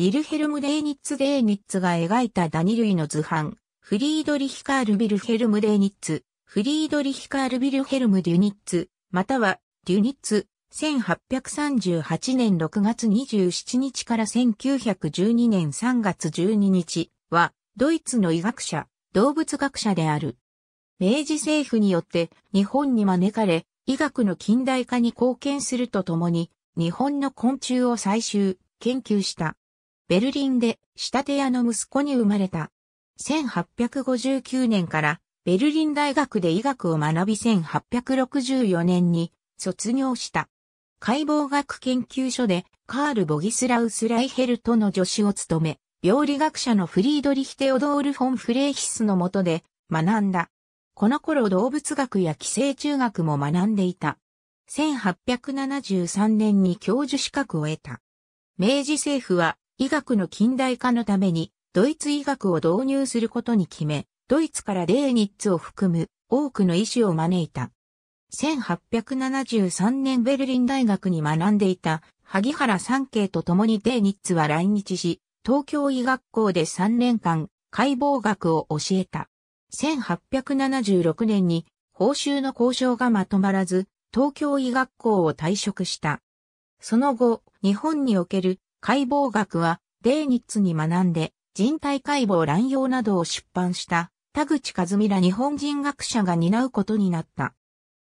ヴィルヘルム・デーニッツ・デーニッツが描いたダニ類の図版、フリードリヒカール・ビルヘルム・デーニッツ、フリードリヒカール・ビルヘルム・デュニッツ、または、デュニッツ、1838年6月27日から1912年3月12日は、ドイツの医学者、動物学者である。明治政府によって日本に招かれ、医学の近代化に貢献するとともに、日本の昆虫を採集、研究した。ベルリンで仕立て屋の息子に生まれた。1859年からベルリン大学で医学を学び1864年に卒業した。解剖学研究所でカール・ボギスラウス・ライヘルトの助手を務め、病理学者のフリードリヒ・テオドール・フォン・フレーヒスの下で学んだ。この頃動物学や寄生虫学も学んでいた。1873年に教授資格を得た。明治政府は医学の近代化のために、ドイツ医学を導入することに決め、ドイツからレーニッツを含む多くの医師を招いた。1873年ベルリン大学に学んでいた萩原三慶と共にデーニッツは来日し、東京医学校で3年間解剖学を教えた。1876年に報酬の交渉がまとまらず、東京医学校を退職した。その後、日本における解剖学は、デーニッツに学んで、人体解剖乱用などを出版した、田口和美ら日本人学者が担うことになった。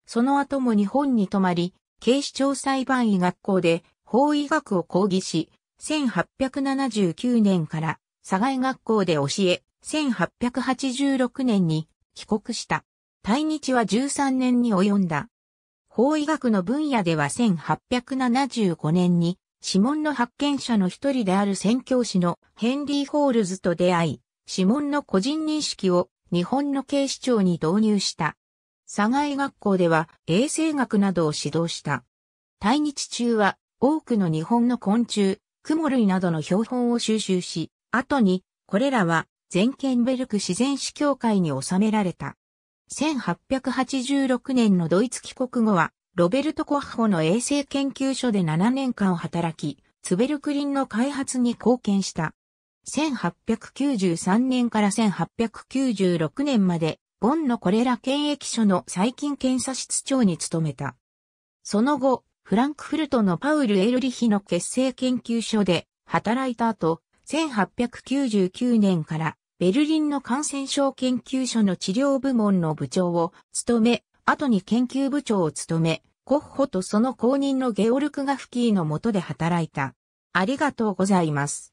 その後も日本に泊まり、警視庁裁判医学校で法医学を講義し、1879年から佐賀学校で教え、1886年に帰国した。対日は13年に及んだ。法医学の分野では1875年に指紋の発見者の一人である宣教師のヘンリー・ホールズと出会い、指紋の個人認識を日本の警視庁に導入した。佐賀学校では衛生学などを指導した。対日中は多くの日本の昆虫、クモ類などの標本を収集し、後にこれらは全ケンベルク自然史協会に収められた。1886年のドイツ帰国後はロベルト・コッホの衛生研究所で7年間働き、ツベルクリンの開発に貢献した。1893年から1896年まで、ボンのこれら検疫所の細菌検査室長に務めた。その後、フランクフルトのパウル・エルリヒの血清研究所で働いた後、1899年からベルリンの感染症研究所の治療部門の部長を務め、後に研究部長を務め、コッホとその後任のゲオルク・ガフキーの下で働いた。ありがとうございます。